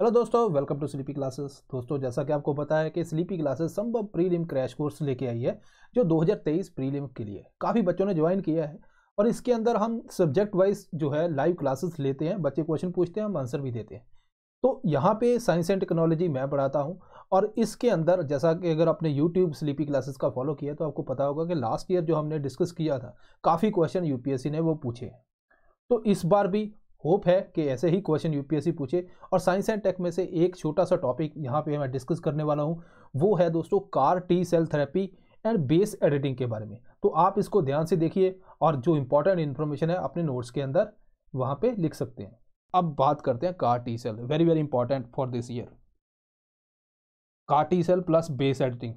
Hello दोस्तों welcome to sleepy classes दोस्तों जैसा कि आपको पता है कि sleepy classes Sambhav prelim crash course लेके आई है जो 2023 प्रीलिम के लिए काफ़ी बच्चों ने ज्वाइन किया है और इसके अंदर हम सब्जेक्ट वाइज जो है लाइव क्लासेस लेते हैं बच्चे क्वेश्चन पूछते हैं हम आंसर भी देते हैं तो यहाँ पे साइंस एंड टेक्नोलॉजी मैं पढ़ाता हूँ और इसके अंदर जैसा कि अगर आपने यूट्यूब स्लीपी क्लासेस का फॉलो किया तो आपको पता होगा कि लास्ट ईयर जो हमने डिस्कस किया था काफ़ी क्वेश्चन यूपीएससी ने वो पूछे तो इस बार भी होप है कि ऐसे ही क्वेश्चन यूपीएससी पूछे और साइंस एंड टेक में से एक छोटा सा टॉपिक यहाँ पे मैं डिस्कस करने वाला हूँ वो है दोस्तों CAR T cell therapy and base editing के बारे में तो आप इसको ध्यान से देखिए और जो इंपॉर्टेंट इन्फॉर्मेशन है अपने नोट्स के अंदर वहाँ पर लिख सकते हैं अब बात करते हैं CAR T cell very very important for this year CAR T cell plus base editing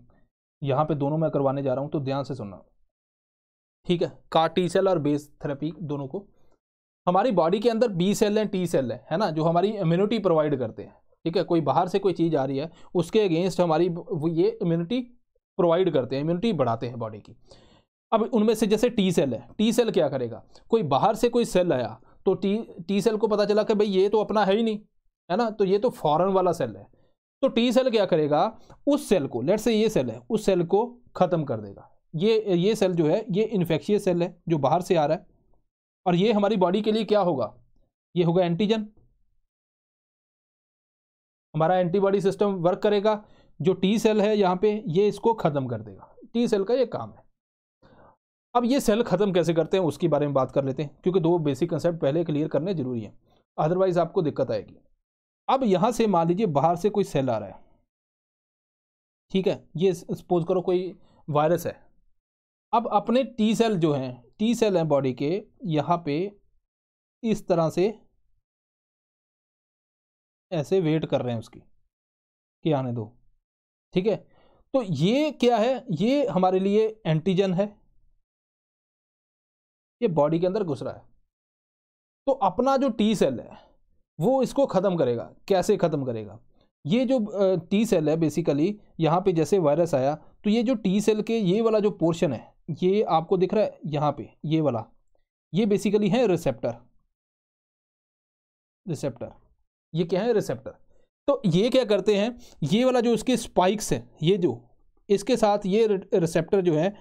यहाँ पे दोनों मैं करवाने जा रहा हूँ तो ध्यान से सुनना ठीक है कार टी सेल और बेस थेरेपी दोनों को हमारी बॉडी के अंदर बी सेल हैं टी सेल हैं है ना जो हमारी इम्यूनिटी प्रोवाइड करते हैं ठीक है कोई बाहर से कोई चीज़ आ रही है उसके अगेंस्ट हमारी ये इम्यूनिटी प्रोवाइड करते हैं इम्यूनिटी बढ़ाते हैं बॉडी की अब उनमें से जैसे टी सेल है टी सेल क्या करेगा कोई बाहर से कोई सेल आया तो टी टी सेल को पता चला कि भाई ये तो अपना है ही नहीं है ना तो ये तो फॉरन वाला सेल है तो टी सेल क्या करेगा उस सेल को लेट से ये सेल है उस सेल को ख़त्म कर देगा ये ये सेल जो है ये इन्फेक्शियस सेल है जो बाहर से आ रहा है और ये हमारी बॉडी के लिए क्या होगा ये होगा एंटीजन हमारा एंटीबॉडी सिस्टम वर्क करेगा जो टी सेल है यहाँ पे ये इसको ख़त्म कर देगा टी सेल का ये काम है अब ये सेल ख़त्म कैसे करते हैं उसके बारे में बात कर लेते हैं क्योंकि दो बेसिक कंसेप्ट पहले क्लियर करने ज़रूरी हैं अदरवाइज़ आपको दिक्कत आएगी अब यहाँ से मान लीजिए बाहर से कोई सेल आ रहा है ठीक है ये सपोज करो कोई वायरस है अब अपने टी सेल जो हैं टी सेल हैं बॉडी के यहाँ पे इस तरह से ऐसे वेट कर रहे हैं उसकी कि आने दो ठीक है तो ये क्या है ये हमारे लिए एंटीजन है ये बॉडी के अंदर घुस रहा है तो अपना जो टी सेल है वो इसको ख़त्म करेगा कैसे ख़त्म करेगा ये जो टी सेल है बेसिकली यहाँ पे जैसे वायरस आया तो ये जो टी सेल के ये वाला जो पोर्शन है ये आपको दिख रहा है यहाँ पे ये वाला ये बेसिकली है रिसेप्टर रिसेप्टर ये क्या है रिसेप्टर तो ये क्या करते हैं ये वाला जो इसके स्पाइक्स है ये जो इसके साथ ये रिसेप्टर जो है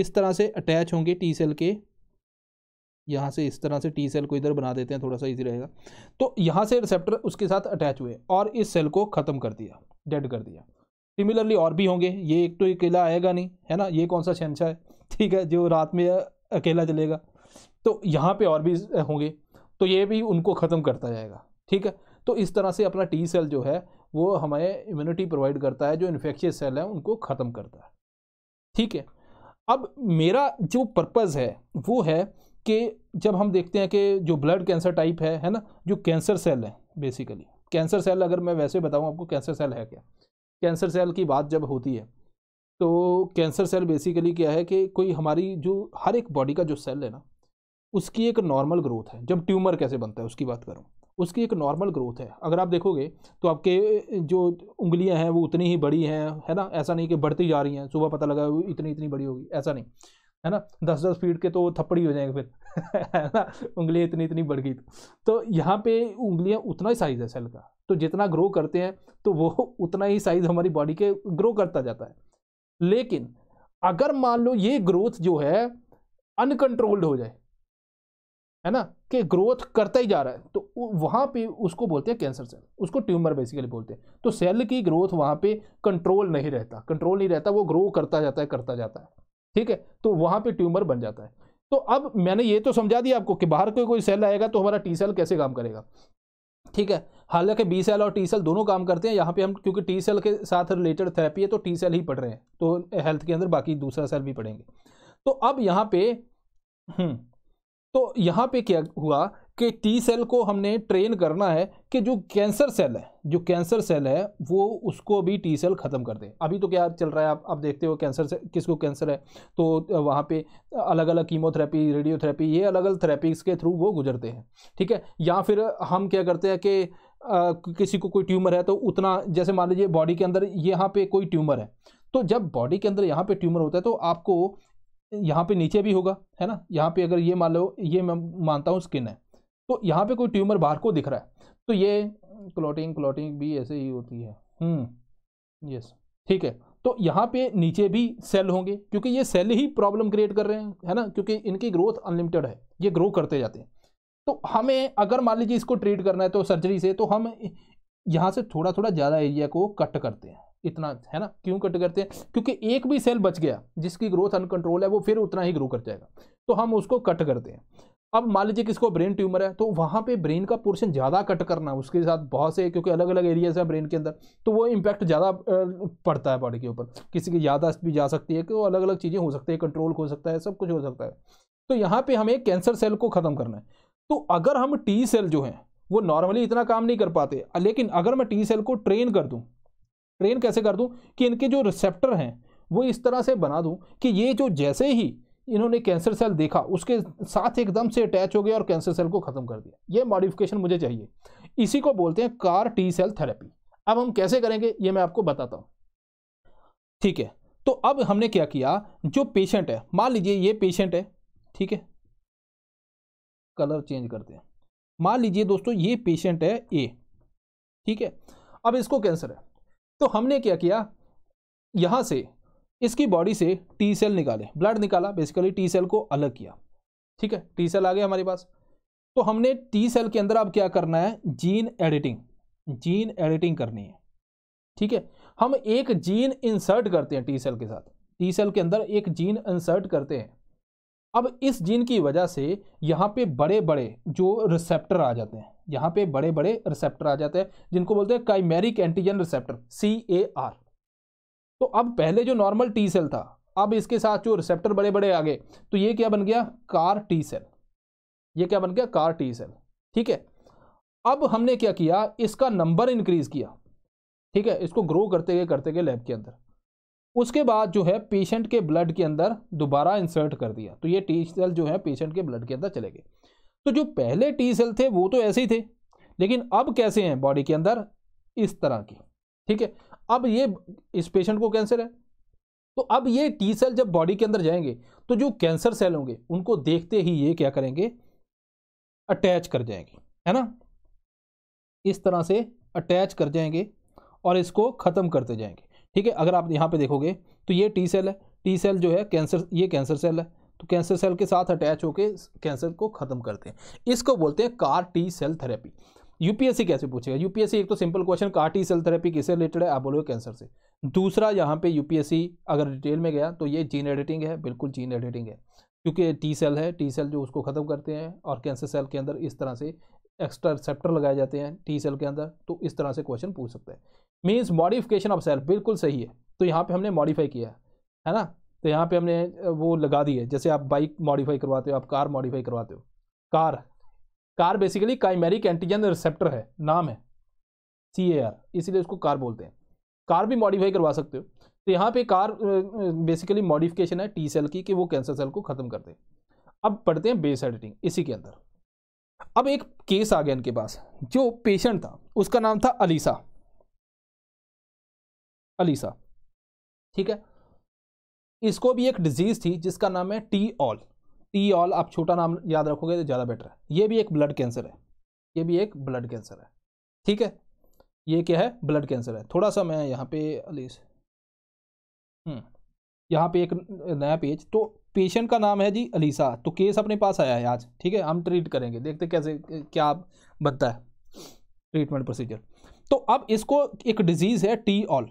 इस तरह से अटैच होंगे टी सेल के यहाँ से इस तरह से टी सेल को इधर बना देते हैं थोड़ा सा इजी रहेगा तो यहाँ से रिसेप्टर उसके साथ अटैच हुए और इस सेल को ख़त्म कर दिया डेड कर दिया सिमिलरली और भी होंगे ये एक तो अकेला आएगा नहीं है ना ये कौन सा शहनशाह है ठीक है जो रात में अकेला चलेगा तो यहाँ पे और भी होंगे तो ये भी उनको ख़त्म करता जाएगा ठीक है तो इस तरह से अपना टी सेल जो है वो हमें इम्यूनिटी प्रोवाइड करता है जो इन्फेक्शियस सेल है उनको ख़त्म करता है ठीक है अब मेरा जो पर्पज़ है वो है कि जब हम देखते हैं कि जो ब्लड कैंसर टाइप है है ना जो कैंसर सेल है बेसिकली कैंसर सेल अगर मैं वैसे बताऊँ आपको कैंसर सेल है क्या कैंसर सेल की बात जब होती है तो कैंसर सेल बेसिकली क्या है कि कोई हमारी जो हर एक बॉडी का जो सेल है ना उसकी एक नॉर्मल ग्रोथ है जब ट्यूमर कैसे बनता है उसकी बात करूँ उसकी एक नॉर्मल ग्रोथ है अगर आप देखोगे तो आपके जो उंगलियां हैं वो उतनी ही बड़ी हैं है ना ऐसा नहीं कि बढ़ती जा रही हैं सुबह पता लगा वो इतनी इतनी बड़ी होगी ऐसा नहीं है ना दस दस फीट के तो थप्पड़ी हो जाएंगे फिर है ना उंगलियाँ इतनी इतनी बढ़ गई तो, तो यहाँ पे उंगलियाँ उतना ही साइज़ है सेल का तो जितना ग्रो करते हैं तो वो उतना ही साइज़ हमारी बॉडी के ग्रो करता जाता है लेकिन अगर मान लो ये ग्रोथ जो है अनकंट्रोल्ड हो जाए है ना कि ग्रोथ करता ही जा रहा है तो वहाँ पे उसको बोलते हैं कैंसर सेल उसको ट्यूमर बेसिकली बोलते हैं तो सेल की ग्रोथ वहाँ पे कंट्रोल नहीं रहता कंट्रोल नहीं रहता वो ग्रो करता जाता है करता जाता है ठीक है तो वहाँ पे ट्यूमर बन जाता है तो अब मैंने ये तो समझा दिया आपको कि बाहर कोई कोई सेल आएगा तो हमारा टी सेल कैसे काम करेगा ठीक है हालांकि बी सेल और टी सेल दोनों काम करते हैं यहाँ पे हम क्योंकि टी सेल के साथ रिलेटेड थेरेपी है तो टी सेल ही पढ़ रहे हैं तो हेल्थ के अंदर बाकी दूसरा सेल भी पढ़ेंगे तो अब यहाँ पे हम्म, तो यहाँ पे क्या हुआ कि टी सेल को हमने ट्रेन करना है कि जो कैंसर सेल है जो कैंसर सेल है वो उसको भी टी सेल ख़त्म कर दे अभी तो क्या चल रहा है आप आप देखते हो कैंसर से किसको कैंसर है तो वहाँ पे अलग अलग कीमोथेरेपी रेडियोथेरेपी ये अलग अलग थेरेपीज़ के थ्रू वो गुजरते हैं ठीक है या फिर हम क्या करते हैं कि किसी को कोई ट्यूमर है तो उतना जैसे मान लीजिए बॉडी के अंदर यहाँ पर कोई ट्यूमर है तो जब बॉडी के अंदर यहाँ पर ट्यूमर होता है तो आपको यहाँ पे नीचे भी होगा है ना यहाँ पे अगर ये मान लो ये मैं मानता हूँ स्किन है तो यहाँ पे कोई ट्यूमर बाहर को दिख रहा है तो ये क्लॉटिंग क्लॉटिंग भी ऐसे ही होती है यस हम्म, ठीक है तो यहाँ पे नीचे भी सेल होंगे क्योंकि ये सेल ही प्रॉब्लम क्रिएट कर रहे हैं है ना क्योंकि इनकी ग्रोथ अनलिमिटेड है ये ग्रो करते जाते हैं तो हमें अगर मान लीजिए इसको ट्रीट करना है तो सर्जरी से तो हम यहाँ से थोड़ा थोड़ा ज़्यादा एरिया को कट करते हैं इतना है ना क्यों कट करते हैं क्योंकि एक भी सेल बच गया जिसकी ग्रोथ अनकंट्रोल है वो फिर उतना ही ग्रो कर जाएगा तो हम उसको कट करते हैं अब मान लीजिए किसको ब्रेन ट्यूमर है तो वहाँ पे ब्रेन का पोर्शन ज़्यादा कट करना उसके साथ बहुत से क्योंकि अलग अलग एरियाज हैं ब्रेन के अंदर तो वो इम्पैक्ट ज़्यादा पड़ता है बॉडी के ऊपर किसी की यादाश्त भी जा सकती है कि वो अलग अलग चीज़ें हो सकती है कंट्रोल हो सकता है सब कुछ हो सकता है तो यहाँ पर हमें कैंसर सेल को ख़त्म करना है तो अगर हम टी सेल जो हैं वो नॉर्मली इतना काम नहीं कर पाते लेकिन अगर मैं टी सेल को ट्रेन कर दूँ ट्रेन कैसे कर दूँ कि इनके जो रिसेप्टर हैं वो इस तरह से बना दूँ कि ये जो जैसे ही इन्होंने कैंसर सेल देखा उसके साथ एकदम से अटैच हो गया और कैंसर सेल को ख़त्म कर दिया ये मॉडिफिकेशन मुझे चाहिए इसी को बोलते हैं कार टी सेल थेरेपी अब हम कैसे करेंगे ये मैं आपको बताता हूँ ठीक है तो अब हमने क्या किया जो पेशेंट है मान लीजिए ये पेशेंट है ठीक है कलर चेंज करते हैं मान लीजिए दोस्तों ये पेशेंट है ए ठीक है अब इसको कैंसर है तो हमने क्या किया यहाँ से इसकी बॉडी से टी सेल निकाले ब्लड निकाला बेसिकली टी सेल को अलग किया ठीक है टी सेल आ गया हमारे पास तो हमने टी सेल के अंदर अब क्या करना है जीन एडिटिंग जीन एडिटिंग करनी है ठीक है हम एक जीन इंसर्ट करते हैं टी सेल के साथ टी सेल के अंदर एक जीन इंसर्ट करते हैं अब इस जीन की वजह से यहाँ पे बड़े बड़े जो रिसेप्टर आ जाते हैं यहाँ पे बड़े बड़े रिसेप्टर आ जाते हैं जिनको बोलते हैं chimeric antigen receptor C A R तो अब पहले जो नॉर्मल टी सेल था अब इसके साथ जो रिसेप्टर बड़े बड़े आ गए तो ये क्या बन गया कार टी सेल ये क्या बन गया कार टी सेल ठीक है अब हमने क्या किया इसका नंबर इंक्रीज किया ठीक है इसको ग्रो करते गए करते गए लैब के अंदर उसके बाद जो है पेशेंट के ब्लड के अंदर दोबारा इंसर्ट कर दिया तो ये टी सेल जो है पेशेंट के ब्लड के अंदर चले गए तो जो पहले टी सेल थे वो तो ऐसे ही थे लेकिन अब कैसे हैं बॉडी के अंदर इस तरह की ठीक है अब ये इस पेशेंट को कैंसर है तो अब ये टी सेल जब बॉडी के अंदर जाएंगे तो जो कैंसर सेल होंगे उनको देखते ही ये क्या करेंगे अटैच कर जाएंगे है ना इस तरह से अटैच कर जाएंगे और इसको ख़त्म करते जाएंगे ठीक है अगर आप यहाँ पे देखोगे तो ये टी सेल है टी सेल जो है कैंसर ये कैंसर सेल है तो कैंसर सेल के साथ अटैच होकर कैंसर को ख़त्म करते हैं इसको बोलते हैं CAR T cell therapy UPSC कैसे पूछेगा यूपीएससी एक तो simple question T cell therapy किससे रिलेटेड है बोलोगे कैंसर से दूसरा यहाँ पे यूपीएससी अगर डिटेल में गया तो ये जीन एडिटिंग है बिल्कुल जीन एडिटिंग है क्योंकि टी सेल है टी सेल जो उसको ख़त्म करते हैं और कैंसर सेल के अंदर इस तरह से एक्स्ट्रा रिसेप्टर लगाए जाते हैं टी सेल के अंदर तो इस तरह से क्वेश्चन पूछ सकते हैं मीन्स मॉडिफिकेशन ऑफ सेल बिल्कुल सही है तो यहाँ पर हमने मॉडिफाई किया है है ना तो यहाँ पर हमने वो लगा दी है जैसे आप बाइक मॉडिफाई करवाते हो आप कार मॉडिफाई करवाते हो CAR CAR basically chimeric antigen receptor है नाम है सी ए आर इसीलिए उसको कार बोलते हैं कार भी मॉडिफाई करवा सकते हो तो यहाँ पे कार बेसिकली मॉडिफिकेशन है टी सेल की कि वो कैंसर सेल को ख़त्म कर दे अब पढ़ते हैं बेस एडिटिंग इसी के अंदर अब एक केस आ गया इनके पास जो पेशेंट था उसका नाम था अलीसा अलीसा ठीक है इसको भी एक डिजीज़ थी जिसका नाम है टी ऑल टी ऑल आप छोटा नाम याद रखोगे तो ज़्यादा बेटर है ये भी एक ब्लड कैंसर है ये भी एक ब्लड कैंसर है ठीक है ये क्या है ब्लड कैंसर है थोड़ा सा मैं यहाँ पे अलीस हम्म। यहाँ पे एक नया पेज तो पेशेंट का नाम है जी अलीसा तो केस अपने पास आया है आज ठीक है हम ट्रीट करेंगे देखते कैसे क्या बनता है ट्रीटमेंट प्रोसीजर तो अब इसको एक डिजीज़ है टी ऑल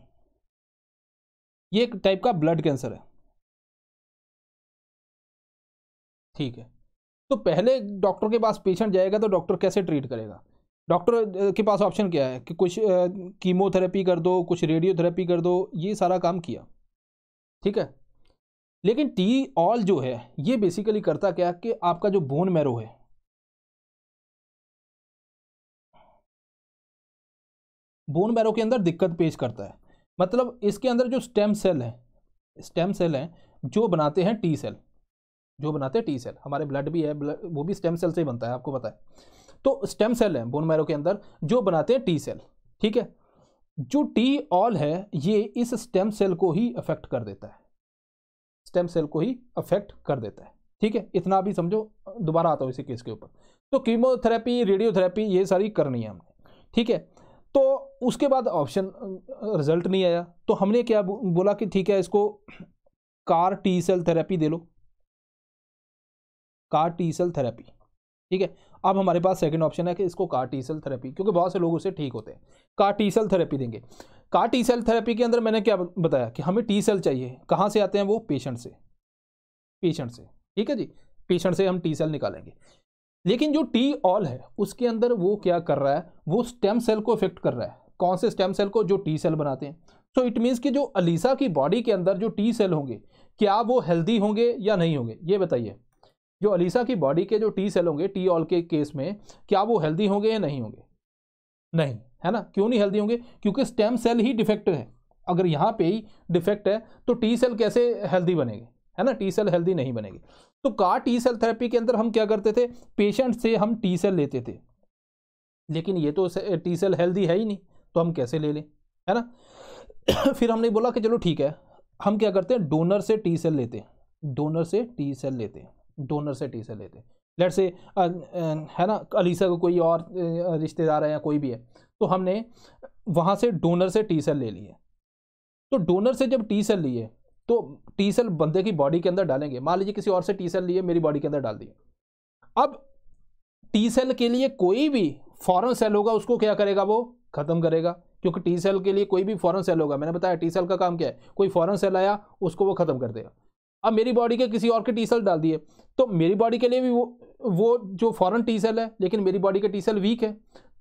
ये एक टाइप का ब्लड कैंसर है ठीक है तो पहले डॉक्टर के पास पेशेंट जाएगा तो डॉक्टर कैसे ट्रीट करेगा डॉक्टर के पास ऑप्शन क्या है कि कुछ कीमोथेरेपी कर दो कुछ रेडियोथेरेपी कर दो ये सारा काम किया ठीक है लेकिन टी ऑल जो है ये बेसिकली करता क्या कि आपका जो बोन मैरो है बोन मैरो के अंदर दिक्कत पेश करता है मतलब इसके अंदर जो स्टेम सेल है स्टेम सेल हैं जो बनाते हैं टी सेल जो बनाते हैं टी सेल हमारे ब्लड भी है ब्लड वो भी स्टेम सेल से ही बनता है आपको पता है तो स्टेम सेल है बोन मैरो के अंदर जो बनाते हैं टी सेल ठीक है जो टी ऑल है ये इस स्टेम सेल को ही अफेक्ट कर देता है स्टेम सेल को ही अफेक्ट कर देता है ठीक है इतना भी समझो दोबारा आता हूँ इसी केस के ऊपर तो कीमोथेरेपी रेडियोथेरेपी ये सारी करनी है हमने ठीक है तो उसके बाद ऑप्शन रिजल्ट नहीं आया तो हमने क्या बोला कि ठीक है इसको कार टी सेल थेरेपी दे लो कार्टीसल थेरेपी ठीक है अब हमारे पास सेकंड ऑप्शन है कि इसको कार्टीसल थेरेपी क्योंकि बहुत से लोग उसे ठीक होते हैं कार्टीसल थेरेपी देंगे कार्टीसल थेरेपी के अंदर मैंने क्या बताया कि हमें टी सेल चाहिए कहाँ से आते हैं वो पेशेंट से पेशेंट से ठीक है जी पेशेंट से हम टी सेल निकालेंगे लेकिन जो टी ऑल है उसके अंदर वो क्या कर रहा है वो स्टेम सेल को इफेक्ट कर रहा है कौन से स्टेम सेल को जो टी सेल बनाते हैं सो इट मीन्स कि जो अलीसा की बॉडी के अंदर जो टी सेल होंगे क्या वो हेल्दी होंगे या नहीं होंगे ये बताइए जो अलीसा की बॉडी के जो टी सेल होंगे टी ऑल के केस में क्या वो हेल्दी होंगे या नहीं होंगे नहीं है ना क्यों नहीं हेल्दी होंगे क्योंकि स्टेम सेल ही डिफेक्ट है अगर यहाँ पे ही डिफेक्ट है तो टी सेल कैसे हेल्दी बनेंगे है ना टी सेल हेल्दी नहीं बनेगी तो का टी सेल थेरेपी के अंदर हम क्या करते थे पेशेंट से हम टी सेल लेते थे लेकिन ये तो टी सेल हेल्दी है ही नहीं तो हम कैसे ले लें है ना फिर हमने बोला कि चलो ठीक है हम क्या करते हैं डोनर से टी सेल लेते हैं डोनर से टी सेल लेते हैं डोनर से टी सेल लेते लेट से है ना अलीसा का को कोई और रिश्तेदार है या कोई भी है तो हमने वहाँ से डोनर से टी सेल ले लिए तो डोनर से जब टी सेल लिए तो टी सेल बंदे की बॉडी के अंदर डालेंगे मान लीजिए किसी और से टी सेल लिए मेरी बॉडी के अंदर डाल दिए अब टी सेल के लिए कोई भी फॉरन सेल होगा उसको क्या करेगा वो ख़त्म करेगा क्योंकि टी सेल के लिए कोई भी फॉरन सेल होगा मैंने बताया टी सेल का काम क्या है कोई फॉरन सेल आया उसको वो ख़त्म कर देगा अब मेरी बॉडी के किसी और के टी सेल डाल दिए तो मेरी बॉडी के लिए भी वो वो जो फॉरेन टी सेल है लेकिन मेरी बॉडी के टी सेल वीक है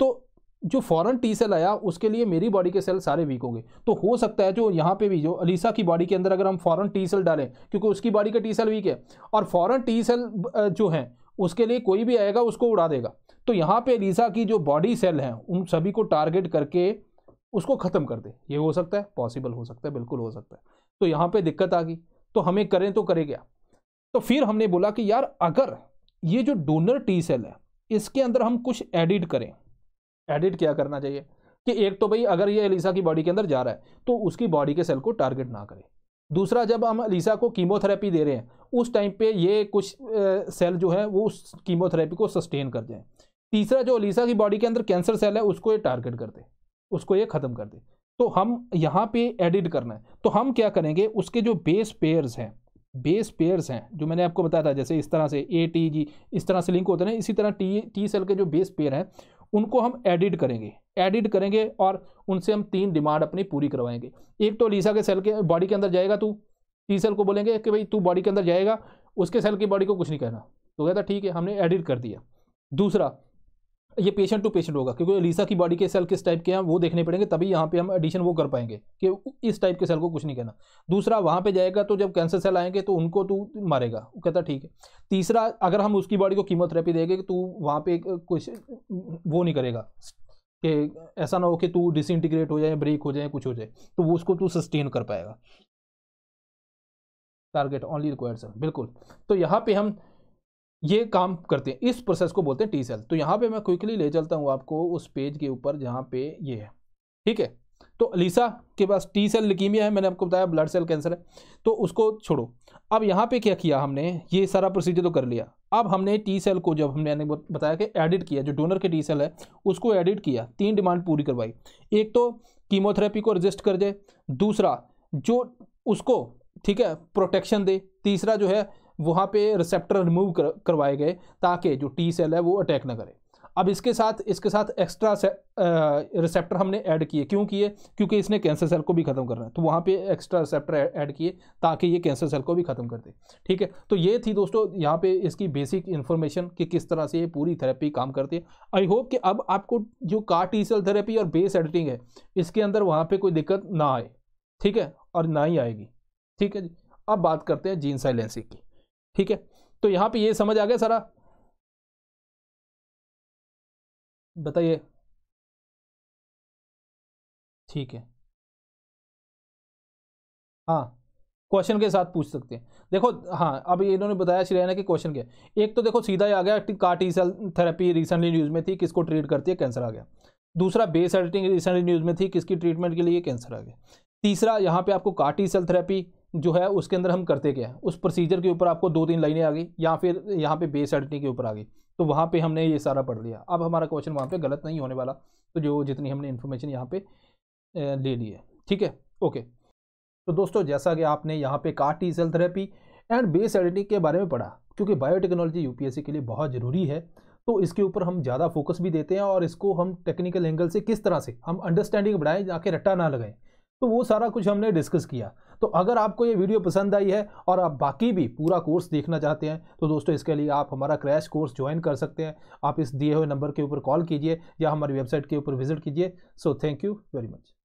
तो जो फॉरेन टी सेल आया उसके लिए मेरी बॉडी के सेल सारे वीक हो गए तो हो सकता है जो यहाँ पे भी जो अलीसा की बॉडी के अंदर अगर हम फॉरेन टी सेल डालें क्योंकि उसकी बॉडी के टी सेल वीक है और फॉरेन टी सेल जो है उसके लिए कोई भी आएगा उसको उड़ा देगा तो यहाँ पे अलीसा की जो बॉडी सेल हैं उन सभी को टारगेट करके उसको ख़त्म कर दे ये हो सकता है पॉसिबल हो सकता है बिल्कुल हो सकता है तो यहाँ पर दिक्कत आ गई तो हमें करें तो करेगा क्या तो फिर हमने बोला कि यार अगर ये जो डोनर टी सेल है इसके अंदर हम कुछ एडिट करें एडिट क्या करना चाहिए कि एक तो भाई अगर ये एलिसा की बॉडी के अंदर जा रहा है तो उसकी बॉडी के सेल को टारगेट ना करें दूसरा जब हम अलीसा को कीमोथेरेपी दे रहे हैं उस टाइम पे ये कुछ सेल जो है वो उस कीमोथेरेपी को सस्टेन कर जाए तीसरा जो अलीसा की बॉडी के अंदर कैंसर सेल है उसको ये टारगेट कर दे उसको ये ख़त्म कर दे तो हम यहाँ पे एडिट करना है तो हम क्या करेंगे उसके जो बेस पेयर्स हैं बेस पेयर्स हैं जो मैंने आपको बताया था जैसे इस तरह से ए टी जी इस तरह से लिंक होते हैं इसी तरह टी टी सेल के जो बेस पेयर हैं उनको हम एडिट करेंगे एडिट करेंगे और उनसे हम तीन डिमांड अपनी पूरी करवाएंगे एक तो लीसा के सेल के बॉडी के अंदर जाएगा तू टी सेल को बोलेंगे कि भाई तू बॉडी के अंदर जाएगा उसके सेल की बॉडी को कुछ नहीं कहना तो कहता ठीक है हमने एडिट कर दिया दूसरा ये पेशेंट टू पेशेंट होगा क्योंकि लीसा की बॉडी के सेल किस टाइप के हैं वो देखने पड़ेंगे तभी यहाँ पे हम एडिशन वो कर पाएंगे कि इस टाइप के सेल को कुछ नहीं कहना दूसरा वहाँ पे जाएगा तो जब कैंसर सेल आएंगे तो उनको तू मारेगा वो कहता ठीक है तीसरा अगर हम उसकी बॉडी को कीमोथेरेपी देंगे तो वहाँ पे कुछ वो नहीं करेगा कि ऐसा ना हो कि तू डिसइंटीग्रेट हो जाए ब्रेक हो जाए कुछ हो जाए तो वो उसको तू सस्टेन कर पाएगा टारगेट ओनली रिक्वायर्ड सर बिल्कुल तो यहाँ पे हम ये काम करते हैं इस प्रोसेस को बोलते हैं टी सेल तो यहाँ पे मैं क्विकली ले चलता हूँ आपको उस पेज के ऊपर जहाँ पे ये है ठीक है तो अलीसा के पास टी सेल लिकीमिया है मैंने आपको बताया ब्लड सेल कैंसर है तो उसको छोड़ो अब यहाँ पे क्या किया हमने ये सारा प्रोसीजर तो कर लिया अब हमने टी सेल को जब हमने बताया कि एडिट किया जो डोनर के टी सेल है उसको एडिट किया तीन डिमांड पूरी करवाई एक तो कीमोथेरेपी को रजिस्ट कर दे दूसरा जो उसको ठीक है प्रोटेक्शन दे तीसरा जो है वहाँ पे रिसेप्टर रिमूव कर, करवाए गए ताकि जो टी सेल है वो अटैक ना करे अब इसके साथ इसके साथ एक्स्ट्रा से, रिसेप्टर हमने ऐड किए क्यों किए क्योंकि इसने कैंसर सेल को भी ख़त्म करना है तो वहाँ पे एक्स्ट्रा रिसेप्टर ऐड किए ताकि ये कैंसर सेल को भी ख़त्म कर दे ठीक है तो ये थी दोस्तों यहाँ पे इसकी बेसिक इन्फॉर्मेशन कि किस तरह से ये पूरी थेरेपी काम करती है आई होप कि अब आपको जो कार टी सेल थेरेपी और बेस एडिटिंग है इसके अंदर वहाँ पर कोई दिक्कत ना आए ठीक है और ना ही आएगी ठीक है जी अब बात करते हैं जीन साइलेंसिंग की ठीक है तो यहां पे ये समझ आ गया सारा बताइए ठीक है हाँ क्वेश्चन के साथ पूछ सकते हैं देखो हाँ अब इन्होंने बताया रैना के क्वेश्चन के एक तो देखो सीधा ही आ गया का T cell therapy recently news में थी किसको ट्रीट करती है कैंसर आ गया दूसरा बेस एडिटिंग रिसेंटली न्यूज़ में थी किसकी ट्रीटमेंट के लिए कैंसर आ गया तीसरा यहाँ पे आपको कार्टी सेल थेरेपी जो है उसके अंदर हम करते क्या है उस प्रोसीजर के ऊपर आपको दो तीन लाइनें आ गई या फिर यहाँ पे बेस एडिटिंग के ऊपर आ गई तो वहाँ पे हमने ये सारा पढ़ लिया अब हमारा क्वेश्चन वहाँ पे गलत नहीं होने वाला तो जो जितनी हमने इन्फॉर्मेशन यहाँ पे ले ली है ठीक है ओके तो दोस्तों जैसा कि आपने यहाँ पे CAR T cell therapy and base editing के बारे में पढ़ा क्योंकि बायोटेक्नोलॉजी यू के लिए बहुत ज़रूरी है तो इसके ऊपर हम ज़्यादा फोकस भी देते हैं और इसको हम टेक्निकल एंगल से किस तरह से हम अंडरस्टैंडिंग बढ़ाएँ जाके रट्टा ना लगाएं तो वो सारा कुछ हमने डिस्कस किया तो अगर आपको ये वीडियो पसंद आई है और आप बाकी भी पूरा कोर्स देखना चाहते हैं तो दोस्तों इसके लिए आप हमारा क्रैश कोर्स ज्वाइन कर सकते हैं आप इस दिए हुए नंबर के ऊपर कॉल कीजिए या हमारी वेबसाइट के ऊपर विजिट कीजिए so thank you very much